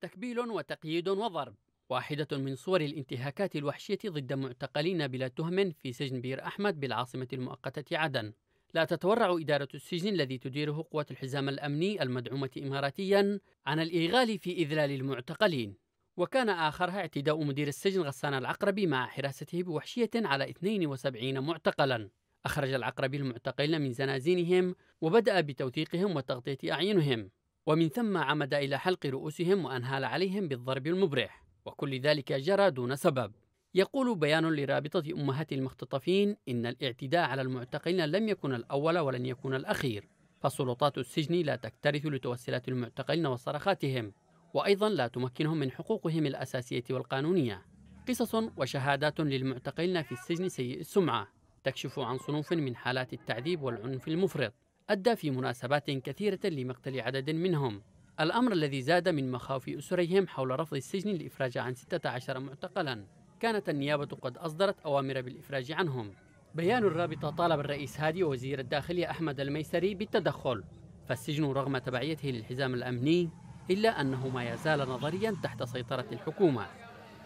تكبيل وتقييد وضرب واحدة من صور الانتهاكات الوحشية ضد معتقلين بلا تهم في سجن بير أحمد بالعاصمة المؤقتة عدن لا تتورع إدارة السجن الذي تديره قوة الحزام الأمني المدعومة إماراتيا عن الإيغال في إذلال المعتقلين وكان آخرها اعتداء مدير السجن غسان العقربي مع حراسته بوحشية على 72 معتقلا أخرج العقربي المعتقلين من زنازينهم وبدأ بتوثيقهم وتغطية أعينهم ومن ثم عمد إلى حلق رؤوسهم وأنهال عليهم بالضرب المبرح وكل ذلك جرى دون سبب يقول بيان لرابطة أمهات المختطفين إن الاعتداء على المعتقلين لم يكن الأول ولن يكون الأخير فسلطات السجن لا تكترث لتوسلات المعتقلين وصرخاتهم وأيضا لا تمكنهم من حقوقهم الأساسية والقانونية قصص وشهادات للمعتقلين في السجن سيء السمعة تكشف عن صنوف من حالات التعذيب والعنف المفرط أدى في مناسبات كثيرة لمقتل عدد منهم الأمر الذي زاد من مخاوف أسريهم حول رفض السجن الإفراج عن 16 معتقلا كانت النيابة قد أصدرت أوامر بالإفراج عنهم بيان الرابطة طالب الرئيس هادي ووزير الداخلية أحمد الميسري بالتدخل فالسجن رغم تبعيته للحزام الأمني إلا أنه ما يزال نظريا تحت سيطرة الحكومة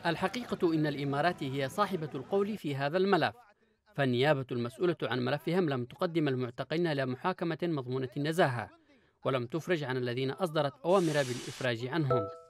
الحقيقة إن الإمارات هي صاحبة القول في هذا الملف فالنيابة المسؤولة عن ملفهم لم تقدم المعتقلين لمحاكمة مضمونة النزاهة ولم تفرج عن الذين أصدرت أوامر بالإفراج عنهم